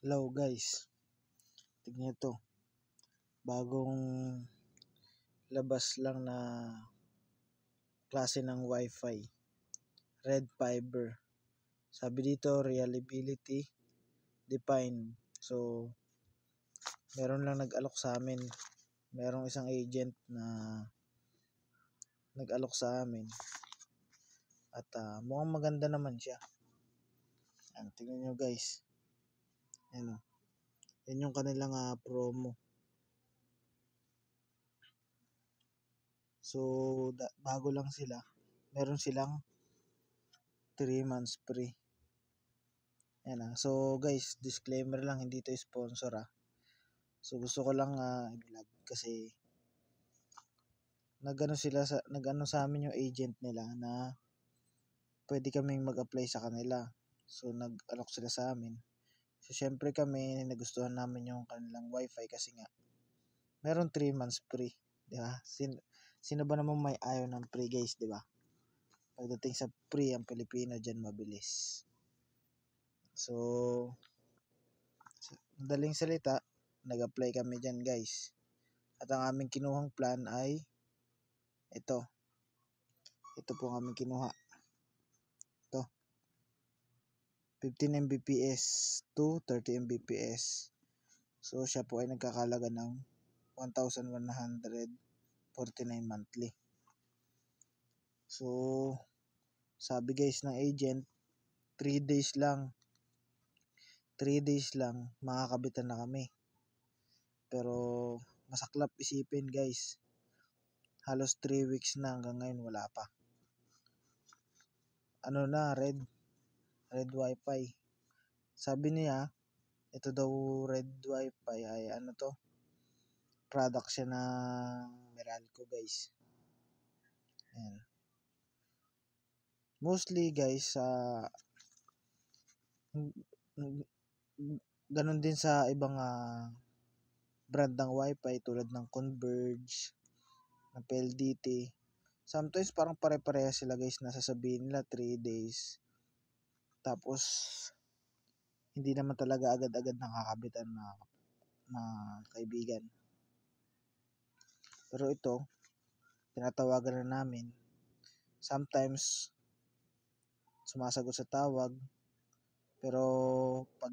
Hello guys. Tignan to Bagong labas lang na klase ng Wi-Fi. Red fiber. Sabi dito reliability defined. So meron lang nag-alok sa amin. Merong isang agent na nag-alok sa amin. At uh, mukhang maganda naman siya. Ayan, tingnan nyo guys ano o. Oh. Yan yung kanilang uh, promo. So, da- bago lang sila, meron silang 3 months free. Ayan ah. So guys, disclaimer lang, hindi to sponsor ah. So gusto ko lang uh, i-vlog kasi nagano sila sa nagano sa amin yung agent nila na pwede kaming mag-apply sa kanila. So nag-alok sila sa amin. So, syempre kami, nagustuhan namin yung kanilang wifi kasi nga, meron 3 months free. Di ba? Sin sino ba naman may ayaw ng free guys, di ba? Pagdating sa free, ang Pilipino dyan mabilis. So, madaling salita, nag-apply kami dyan guys. At ang aming kinuhang plan ay ito. Ito po ang aming kinuha. 15 Mbps to 30 Mbps. So siya po ay nagkakalaga ng 1,149 monthly. So sabi guys ng agent, 3 days lang 3 days lang makakabitan na kami. Pero masaklap isipin guys. Halos 3 weeks na hanggang ngayon wala pa. Ano na red? red wifi. Sabi niya, ito daw red wifi ay ano to, product siya ng Meralco guys. Ayan. Mostly guys, sa uh, ganun din sa ibang uh, brand ng wifi tulad ng Converge, ng PLDT. Sometimes parang pare-pareha sila guys na sasabihin nila 3 days tapos, hindi naman talaga agad-agad nakakabitan mga, mga kaibigan. Pero ito, tinatawagan na namin. Sometimes, sumasagot sa tawag. Pero, pag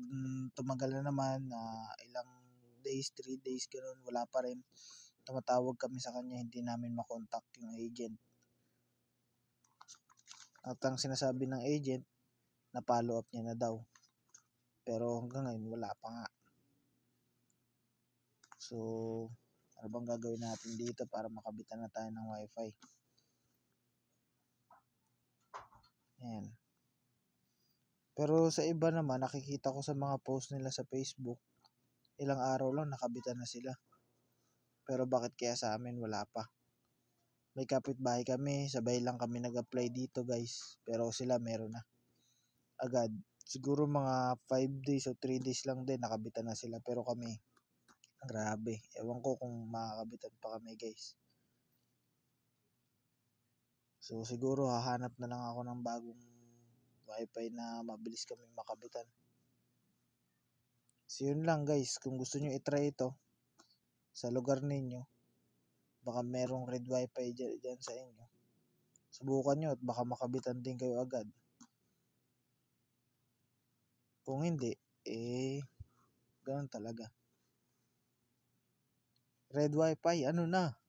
tumagal na naman, uh, ilang days, 3 days, ganoon, wala pa rin. Tumatawag kami sa kanya, hindi namin makontakt yung agent. At ang sinasabi ng agent, na follow up niya na daw. Pero hanggang ngayon wala pa nga. So, ano bang gagawin natin dito para makabitan na tayo ng wifi? Ayan. Pero sa iba naman, nakikita ko sa mga post nila sa Facebook, ilang araw lang nakabitan na sila. Pero bakit kaya sa amin wala pa? May kapitbahay kami, sabay lang kami nag-apply dito guys. Pero sila meron na agad. Siguro mga 5 days o 3 days lang din nakabitan na sila pero kami grabe. Ewan ko kung makakabitan pa kami guys. So siguro hahanap na lang ako ng bagong wifi na mabilis kami makabitan. So yun lang guys, kung gusto nyo itry ito sa lugar ninyo, baka merong red wifi dyan, dyan sa inyo. Subukan nyo at baka makabitan din kayo agad. Kung hindi, eh, ganun talaga. Red Wi-Fi, ano na?